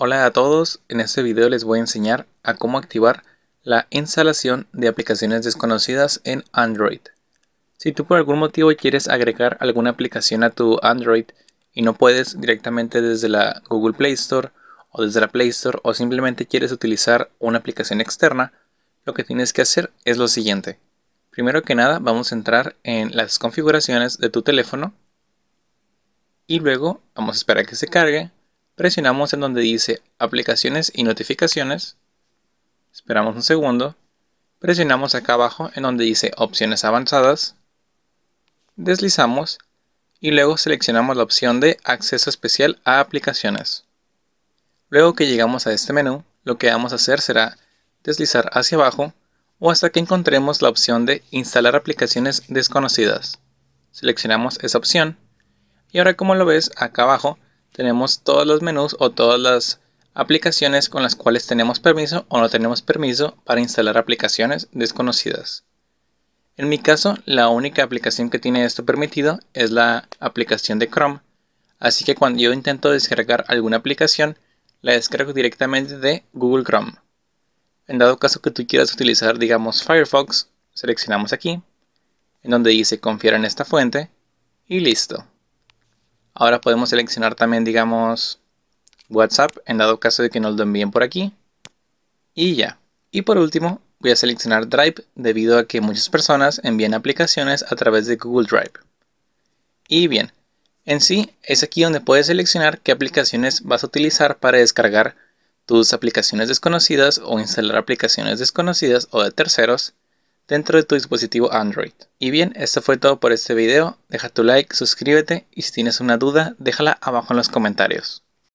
Hola a todos, en este video les voy a enseñar a cómo activar la instalación de aplicaciones desconocidas en Android. Si tú por algún motivo quieres agregar alguna aplicación a tu Android y no puedes directamente desde la Google Play Store o desde la Play Store o simplemente quieres utilizar una aplicación externa, lo que tienes que hacer es lo siguiente. Primero que nada vamos a entrar en las configuraciones de tu teléfono y luego vamos a esperar a que se cargue presionamos en donde dice aplicaciones y notificaciones, esperamos un segundo, presionamos acá abajo en donde dice opciones avanzadas, deslizamos y luego seleccionamos la opción de acceso especial a aplicaciones. Luego que llegamos a este menú, lo que vamos a hacer será deslizar hacia abajo o hasta que encontremos la opción de instalar aplicaciones desconocidas. Seleccionamos esa opción y ahora como lo ves acá abajo tenemos todos los menús o todas las aplicaciones con las cuales tenemos permiso o no tenemos permiso para instalar aplicaciones desconocidas. En mi caso, la única aplicación que tiene esto permitido es la aplicación de Chrome, así que cuando yo intento descargar alguna aplicación, la descargo directamente de Google Chrome. En dado caso que tú quieras utilizar, digamos, Firefox, seleccionamos aquí, en donde dice confiar en esta fuente, y listo. Ahora podemos seleccionar también, digamos, WhatsApp en dado caso de que nos lo envíen por aquí. Y ya. Y por último, voy a seleccionar Drive debido a que muchas personas envían aplicaciones a través de Google Drive. Y bien, en sí es aquí donde puedes seleccionar qué aplicaciones vas a utilizar para descargar tus aplicaciones desconocidas o instalar aplicaciones desconocidas o de terceros dentro de tu dispositivo Android. Y bien, esto fue todo por este video, deja tu like, suscríbete y si tienes una duda déjala abajo en los comentarios.